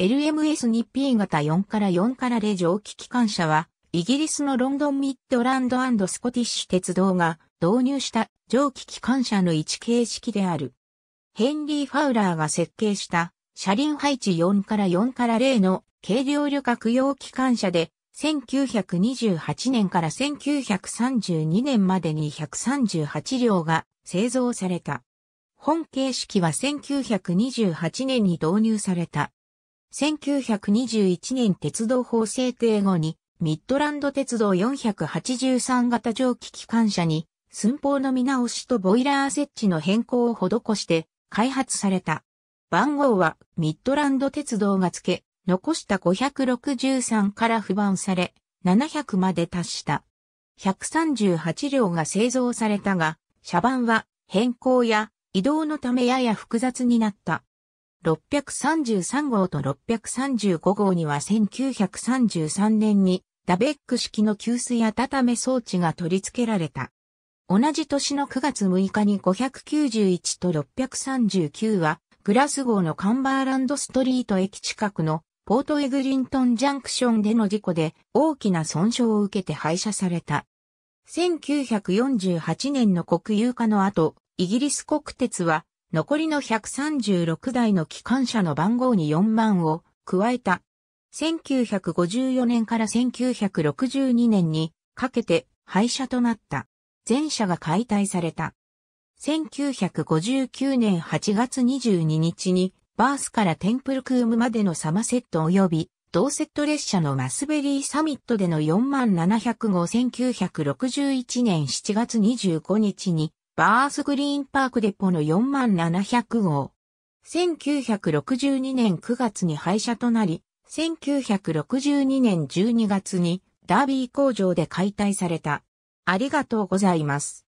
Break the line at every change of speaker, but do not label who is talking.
LMS に P 型4から4から0蒸気機関車は、イギリスのロンドンミッドランドスコティッシュ鉄道が導入した蒸気機関車の1形式である。ヘンリー・ファウラーが設計した車輪配置4から4から0の軽量旅客用機関車で、1928年から1932年までに138両が製造された。本形式は1928年に導入された。1921年鉄道法制定後に、ミッドランド鉄道483型蒸気機関車に、寸法の見直しとボイラー設置の変更を施して開発された。番号はミッドランド鉄道が付け、残した563から不番され、700まで達した。138両が製造されたが、車番は変更や移動のためやや複雑になった。633号と635号には1933年にダベック式の給水温め装置が取り付けられた。同じ年の9月6日に591と639はグラス号のカンバーランドストリート駅近くのポートエグリントンジャンクションでの事故で大きな損傷を受けて廃車された。1948年の国有化の後、イギリス国鉄は残りの136台の機関車の番号に4万を加えた。1954年から1962年にかけて廃車となった。全車が解体された。1959年8月22日にバースからテンプルクームまでのサマセット及び同セット列車のマスベリーサミットでの4万700号1961年7月25日にバースグリーンパークデポの4万700号。1962年9月に廃車となり、1962年12月にダービー工場で解体された。ありがとうございます。